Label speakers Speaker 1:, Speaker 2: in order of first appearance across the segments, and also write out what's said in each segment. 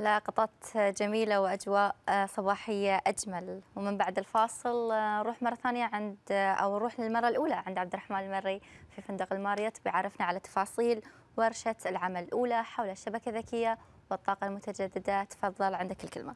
Speaker 1: لقطات جميلة وأجواء آه، صباحية أجمل ومن بعد الفاصل آه، نروح مرة ثانية عند آه، أو نروح للمرة الأولى عند عبد الرحمن المري في فندق الماريوت بيعرفنا على تفاصيل ورشة العمل الأولى حول الشبكة الذكية والطاقة المتجددة تفضل عندك الكلمة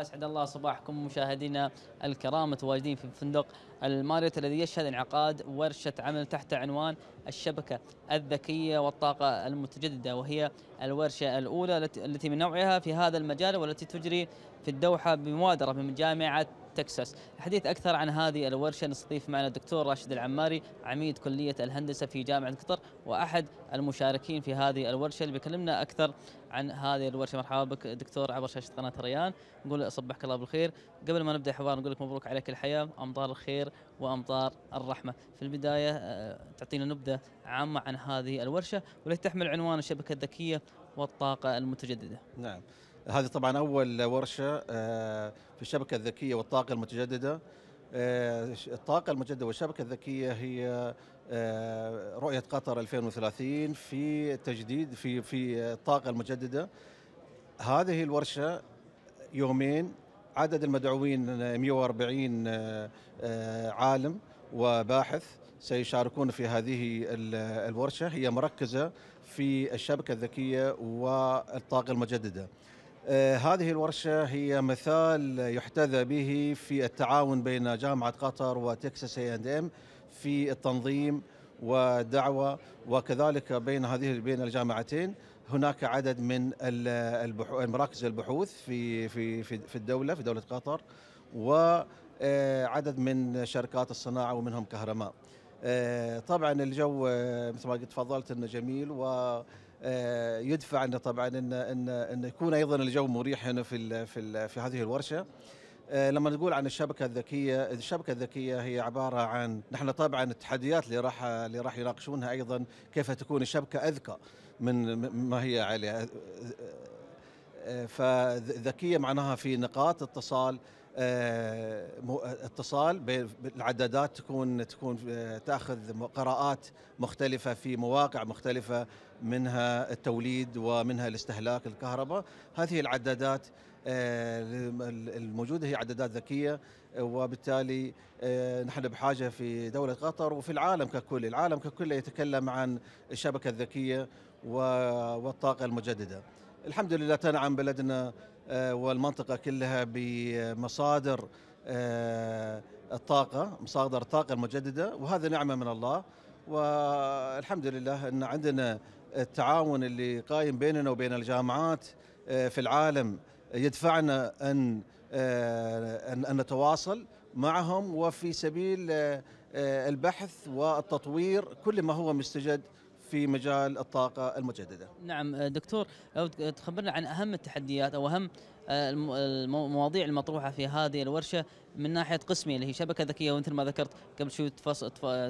Speaker 2: اسعد الله صباحكم مشاهدينا الكرام متواجدين في فندق الماريوت الذي يشهد انعقاد ورشه عمل تحت عنوان الشبكه الذكيه والطاقه المتجدده وهي الورشه الاولى التي من نوعها في هذا المجال والتي تجري في الدوحه بمبادره من جامعه تكساس الحديث أكثر عن هذه الورشة نستضيف معنا الدكتور راشد العماري عميد كلية الهندسة في جامعة قطر وأحد المشاركين في هذه الورشة اللي بيكلمنا أكثر عن هذه الورشة مرحبا بك دكتور عبر شاشة قناة ريان نقول صبحك الله بالخير قبل ما نبدأ الحوار نقول لك مبروك عليك الحياة أمطار الخير وأمطار الرحمة في البداية آه، تعطينا نبذة عامة عن هذه الورشة والتي تحمل عنوان الشبكة الذكية والطاقة المتجددة نعم
Speaker 3: هذه طبعا اول ورشه آه، في الشبكه الذكيه والطاقه المتجدده آه، الطاقه المتجدده والشبكه الذكيه هي آه، رؤيه قطر 2030 في تجديد في في الطاقه المتجدده هذه الورشه يومين عدد المدعوين 140 عالم وباحث سيشاركون في هذه الورشه هي مركزه في الشبكه الذكيه والطاقه المتجدده. آه، هذه الورشة هي مثال يحتذى به في التعاون بين جامعة قطر وتكساس اي اند ام في التنظيم ودعوة وكذلك بين هذه بين الجامعتين هناك عدد من البحو مراكز البحوث في في في الدولة في دولة قطر وعدد آه، من شركات الصناعة ومنهم كهرماء. آه، طبعا الجو مثل ما قلت تفضلت انه جميل و آه، يدفع انه طبعا ان ان ان يكون ايضا الجو مريح هنا في في في هذه الورشه آه، لما نقول عن الشبكه الذكيه الشبكه الذكيه هي عباره عن نحن طبعا التحديات اللي راح اللي راح يناقشونها ايضا كيف تكون الشبكه اذكى من ما هي عليها آه، فذكيه معناها في نقاط اتصال آه، اتصال بالعدادات تكون تكون آه، تاخذ قراءات مختلفه في مواقع مختلفه منها التوليد ومنها الاستهلاك الكهرباء هذه العدادات آه، الموجوده هي عدادات ذكيه وبالتالي نحن بحاجه في دوله قطر وفي العالم ككل العالم ككل يتكلم عن الشبكه الذكيه والطاقه المجدده الحمد لله تنعم بلدنا آه، والمنطقة كلها بمصادر آه، الطاقة مصادر الطاقة المجددة وهذا نعمة من الله والحمد لله أن عندنا التعاون اللي قايم بيننا وبين الجامعات آه، في العالم يدفعنا أن أن نتواصل معهم وفي سبيل البحث والتطوير كل ما هو مستجد في مجال الطاقة المجددة
Speaker 2: نعم دكتور لو تخبرنا عن أهم التحديات أو أهم آه، المواضيع المطروحة في هذه الورشة من ناحية قسمي اللي هي شبكة ذكية ومثل ما ذكرت قبل شوي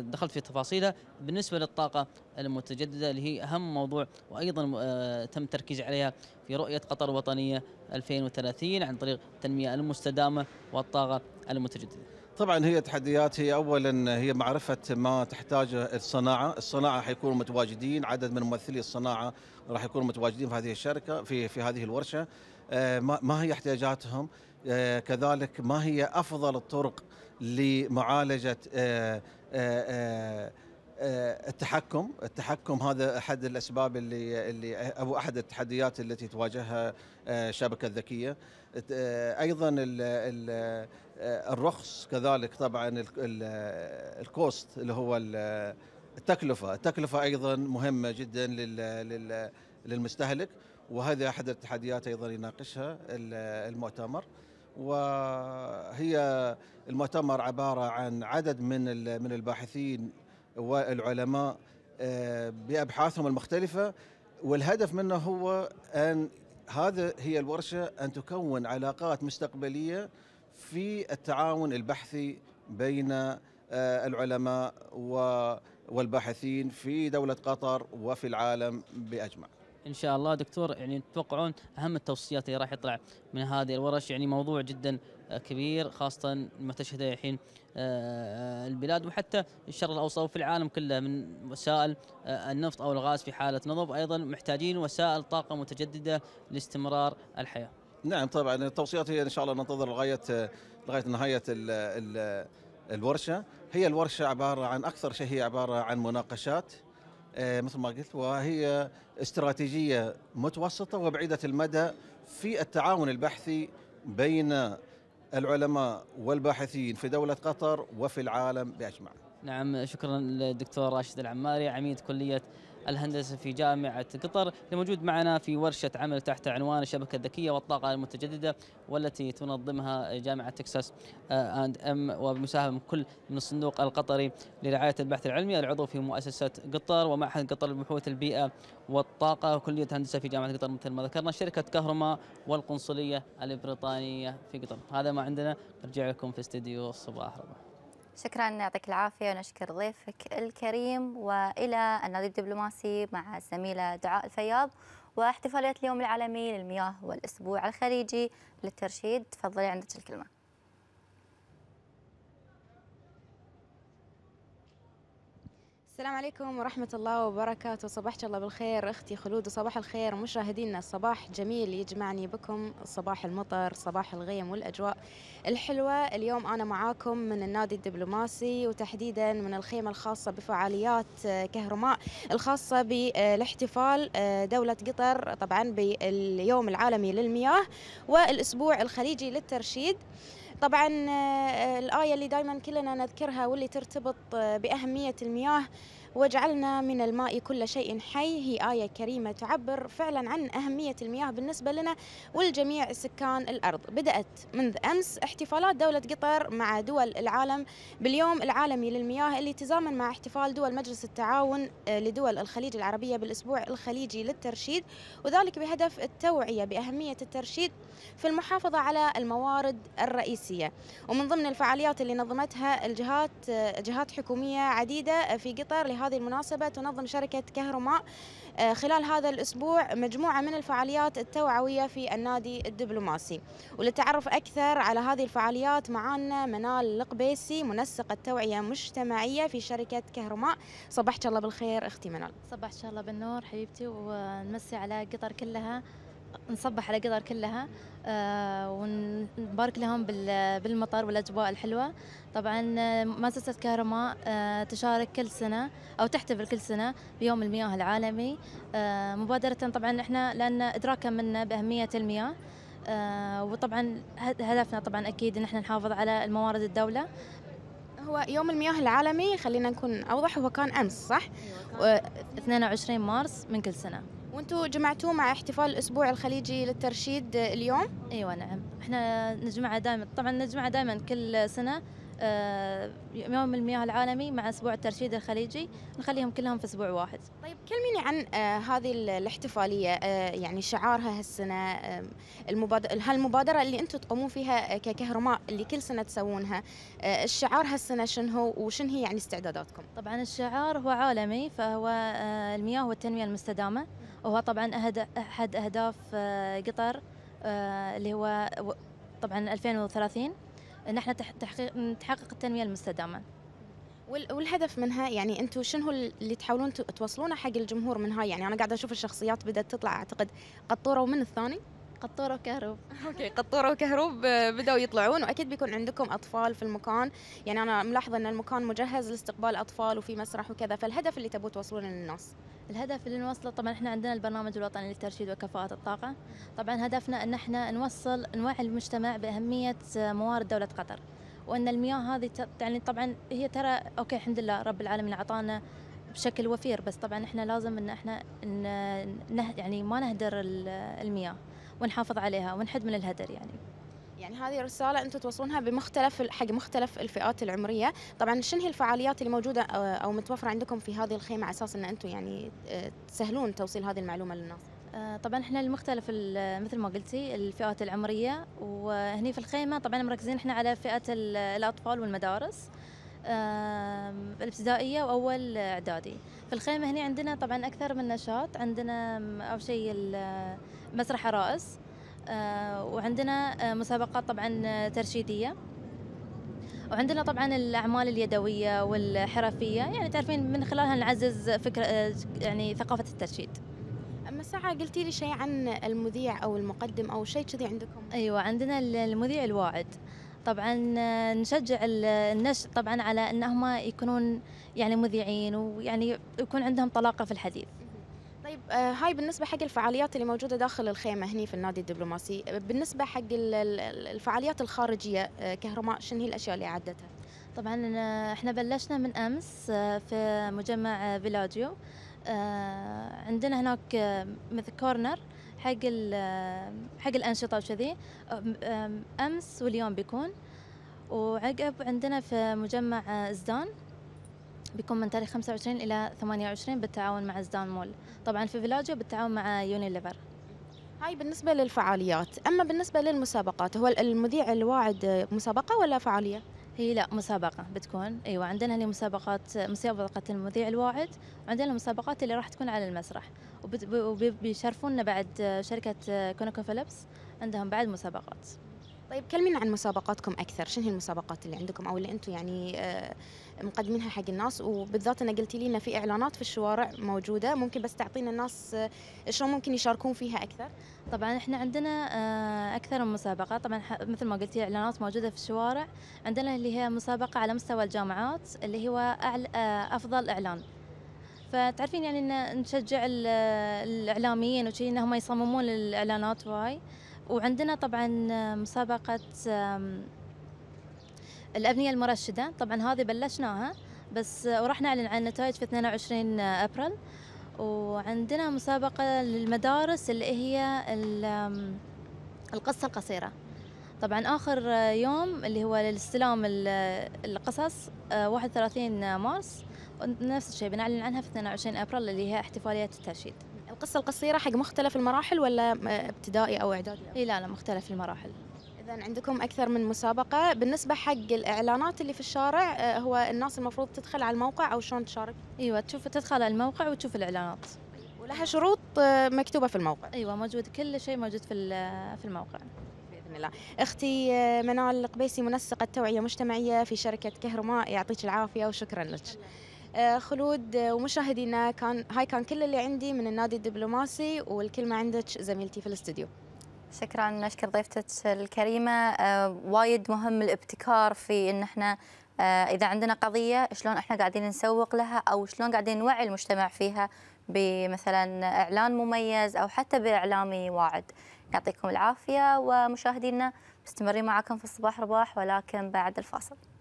Speaker 2: دخلت في تفاصيلها بالنسبة للطاقة المتجددة اللي هي أهم موضوع وأيضا آه، تم التركيز عليها في رؤية قطر الوطنية 2030 عن طريق التنمية المستدامة والطاقة المتجددة
Speaker 3: طبعا هي تحديات هي اولا هي معرفه ما تحتاجه الصناعه، الصناعه حيكونوا متواجدين، عدد من ممثلي الصناعه راح يكونوا متواجدين في هذه الشركه في في هذه الورشه، آه، ما هي احتياجاتهم؟ آه، كذلك ما هي افضل الطرق لمعالجه آه، آه، التحكم التحكم هذا احد الاسباب اللي اللي او احد التحديات التي تواجهها آه، الشبكه الذكيه آه، ايضا الرخص كذلك طبعا الكوست اللي هو التكلفه التكلفه ايضا مهمه جدا للمستهلك وهذا احد التحديات ايضا يناقشها المؤتمر وهي المؤتمر عباره عن عدد من من الباحثين والعلماء آه، بأبحاثهم المختلفة والهدف منه هو أن هذا هي الورشة أن تكون علاقات مستقبلية في التعاون البحثي بين آه، العلماء والباحثين في دولة قطر وفي العالم بأجمع ان شاء
Speaker 2: الله دكتور يعني تتوقعون اهم التوصيات اللي راح يطلع من هذه الورش يعني موضوع جدا آه، كبير خاصه ما تشهده الحين آه، آه، البلاد وحتى الشرق الاوسط وفي العالم كله من وسائل النفط او الغاز في حاله نضب ايضا محتاجين وسائل طاقه متجدده لاستمرار الحياه.
Speaker 3: نعم طبعا التوصيات هي ان شاء الله ننتظر لغايه لغايه نهايه الـ الـ الورشه هي الورشه عباره عن اكثر شيء هي عباره عن مناقشات آه، مثل ما قلت وهي استراتيجيه متوسطه وبعيده المدى في التعاون البحثي بين العلماء والباحثين في دوله قطر وفي العالم بأجمع
Speaker 2: نعم شكرا للدكتور راشد العماري عميد كليه الهندسة في جامعة قطر اللي موجود معنا في ورشة عمل تحت عنوان الشبكة الذكية والطاقة المتجددة والتي تنظمها جامعة تكساس آه، أند أم وبمساهمة كل من الصندوق القطري لرعاية البحث العلمي العضو في مؤسسة قطر ومعهد قطر لبحوث البيئة والطاقة وكلية هندسة في جامعة قطر مثل ما ذكرنا شركة كهرماء والقنصلية البريطانية في قطر هذا ما عندنا نرجع لكم في استديو الصباح ربع
Speaker 1: شكرا يعطيك العافية ونشكر ضيفك الكريم وإلى النادي الدبلوماسي مع الزميلة دعاء الفياض واحتفالية اليوم العالمي للمياه والأسبوع الخليجي للترشيد تفضلي عندك الكلمة
Speaker 4: السلام عليكم ورحمة الله وبركاته صباحك الله بالخير أختي خلود وصباح الخير مشاهدينا صباح جميل يجمعني بكم صباح المطر صباح الغيم والأجواء الحلوة اليوم أنا معاكم من النادي الدبلوماسي وتحديدا من الخيمة الخاصة بفعاليات كهرماء الخاصة بالاحتفال آه، دولة قطر طبعا باليوم العالمي للمياه والأسبوع الخليجي للترشيد طبعا آه، آه، الآية اللي دائما كلنا نذكرها واللي ترتبط آه، بأهمية المياه وجعلنا من الماء كل شيء حي هي آية كريمة تعبر فعلا عن أهمية المياه بالنسبة لنا ولجميع سكان الأرض بدأت منذ أمس احتفالات دولة قطر مع دول العالم باليوم العالمي للمياه اللي تزامن مع احتفال دول مجلس التعاون آه، لدول الخليج العربية بالأسبوع الخليجي للترشيد وذلك بهدف التوعية بأهمية الترشيد في المحافظة على الموارد الرئيسية ومن ضمن الفعاليات اللي نظمتها الجهات آه، جهات حكومية عديدة في قطر بهذه المناسبة تنظم شركة كهرماء آه، خلال هذا الأسبوع مجموعة من الفعاليات التوعوية في النادي الدبلوماسي وللتعرف أكثر على هذه الفعاليات معانا منال القبيسي منسقة توعية مجتمعية في شركة كهرماء صباحك الله بالخير أختي منال
Speaker 5: صباحك الله بالنور حبيبتي ونمسي على قطر كلها نصبح على قطر كلها آه، ونبارك لهم بالمطر والاجواء الحلوه طبعا آه، مؤسسه كهرماء آه، تشارك كل سنه او تحتفل كل سنه بيوم المياه العالمي مبادره طبعا احنا لان ادراكا منا باهميه المياه وطبعا هدفنا طبعا اكيد
Speaker 4: ان احنا نحافظ على الموارد الدوله هو يوم المياه العالمي خلينا نكون اوضح هو كان امس صح؟ 22 أيوة، مارس من كل سنه وانتم جمعتوه مع احتفال الاسبوع الخليجي للترشيد اليوم ايوه نعم احنا نجمعه دائما
Speaker 5: طبعا نجمعه دائما كل سنه آه، يوم المياه العالمي مع اسبوع الترشيد الخليجي نخليهم كلهم في اسبوع واحد طيب
Speaker 4: كلميني عن آه، هذه الاحتفاليه آه، يعني شعارها هالسنه المبادره هالمبادره اللي انتم تقومون فيها ككهرماء اللي كل سنه تسوونها الشعار هالسنه شنو هو وشن هي يعني استعداداتكم طبعا الشعار هو عالمي فهو المياه والتنميه المستدامه وهو طبعا
Speaker 5: أحد أهداف آه، قطر آه، اللي هو طبعا 2030
Speaker 4: احنا تحقيق نتحقق التنمية المستدامة والهدف منها يعني انتم شنو اللي تحاولون توصلونه حق الجمهور من هاي يعني انا قاعده اشوف الشخصيات بدات تطلع اعتقد قطوره ومن الثاني قطوره وكهروب اوكي قطوره وكهروب آه، بداوا يطلعون واكيد بيكون عندكم اطفال في المكان يعني انا ملاحظه ان المكان مجهز لاستقبال اطفال وفي مسرح وكذا فالهدف اللي تبوا توصلونه للناس الهدف اللي نوصله طبعا احنا عندنا البرنامج الوطني للترشيد
Speaker 5: وكفاءة الطاقة طبعا هدفنا ان احنا نوصل نوعي المجتمع بأهمية موارد دولة قطر وان المياه هذه يعني طبعا هي ترى اوكي الحمد لله رب العالمين اعطانا بشكل وفير بس طبعا احنا لازم ان احنا نه يعني ما نهدر
Speaker 4: المياه
Speaker 5: ونحافظ عليها ونحد من الهدر يعني
Speaker 4: يعني هذه رسالة أنتم توصلونها بمختلف حق مختلف الفئات العمرية، طبعا شنو هي الفعاليات اللي موجودة أو متوفرة عندكم في هذه الخيمة على أساس أن أنتم يعني آه، تسهلون توصيل هذه المعلومة للناس؟ آه، طبعا احنا لمختلف
Speaker 5: مثل ما قلتي
Speaker 4: الفئات العمريه وهني في الخيمه طبعا
Speaker 5: مركزين احنا على فئه الاطفال والمدارس الابتدائيه واول اعدادي في الخيمه هنا عندنا طبعا اكثر من نشاط عندنا اول شيء مسرح عرائس آه، وعندنا آه، مسابقات طبعا آه، ترشيدية وعندنا طبعا الاعمال اليدويه والحرفيه يعني تعرفين من خلالها نعزز فكره يعني ثقافه الترشيد
Speaker 4: اما ساعه قلتي لي شيء عن المذيع او المقدم او شيء كذي عندكم
Speaker 5: ايوه عندنا المذيع الواعد طبعا نشجع النشء طبعا على انهم يكونون يعني
Speaker 4: مذيعين ويعني يكون عندهم طلاقه في الحديث آه، هاي بالنسبه حق الفعاليات اللي موجوده داخل الخيمه هني في النادي الدبلوماسي آه، بالنسبه حق الفعاليات الخارجيه آه، كهرماء شنو هي الاشياء اللي عدتها طبعا احنا بلشنا من امس
Speaker 5: في مجمع فيلاجيو عندنا هناك مثل كورنر حق حق الانشطه وكذي امس واليوم بيكون وعقب عندنا في مجمع زدان بيكون من تاريخ 25 إلى 28 بالتعاون مع زدان مول طبعا في فيلاجيو بالتعاون مع يونيليفر
Speaker 4: هاي بالنسبة للفعاليات أما بالنسبة للمسابقات هو المذيع الواعد مسابقة ولا فعالية؟ هي لا مسابقة بتكون أيوة عندنا هني مسابقات مسابقة
Speaker 5: المذيع الواعد وعندنا المسابقات اللي راح تكون على المسرح وبيشرفونا بعد شركة كونوكو فيليبس عندهم
Speaker 4: بعد مسابقات طيب كلمينا عن مسابقاتكم اكثر شنو هي المسابقات اللي عندكم او اللي انتم يعني آه، مقدمينها حق الناس وبالذات انا قلتي لي في اعلانات في الشوارع موجوده ممكن بس تعطينا الناس آه، شلون ممكن يشاركون فيها اكثر طبعا احنا عندنا آه، اكثر من مسابقه طبعا مثل ما قلتي اعلانات موجوده
Speaker 5: في الشوارع عندنا اللي هي مسابقه على مستوى الجامعات اللي هو افضل اعلان فتعرفين يعني ان نشجع الاعلاميين وشي انهم يصممون الاعلانات وهاي وعندنا طبعا مسابقة الأبنية المرشدة طبعا هذه بلشناها بس آه، وراح نعلن عن النتائج في 22 آه، أبريل وعندنا مسابقة للمدارس اللي هي القصة القصيرة طبعا آخر آه، يوم اللي هو لاستلام القصص 31 مارس
Speaker 4: نفس الشيء بنعلن عنها في 22 أبريل اللي هي احتفالية الترشيد القصه القصيره حق مختلف المراحل ولا ابتدائي او اعدادي؟ اي لا لا مختلف المراحل. اذا عندكم اكثر من مسابقه، بالنسبه حق الاعلانات اللي في الشارع آه، هو الناس المفروض تدخل على الموقع او شلون تشارك؟ ايوه تشوف تدخل على الموقع وتشوف الاعلانات. طيب، ولها شروط آه، مكتوبه في الموقع.
Speaker 5: ايوه موجود كل شيء موجود في آه، في الموقع.
Speaker 4: باذن الله. اختي منال القبيسي منسقه توعيه مجتمعيه في شركه كهرماء يعطيك العافيه وشكرا لك. آه، خلود آه، ومشاهدينا كان هاي كان كل اللي عندي من النادي الدبلوماسي والكلمه عندك زميلتي في الاستوديو شكرا نشكر ضيفتك الكريمه آه، وايد
Speaker 1: مهم الابتكار في ان احنا اذا عندنا قضيه شلون احنا قاعدين نسوق لها او شلون قاعدين نوعي المجتمع فيها بمثلا اعلان مميز او حتى باعلامي واعد يعطيكم العافيه ومشاهدينا مستمرين معكم في الصباح رباح ولكن بعد الفاصل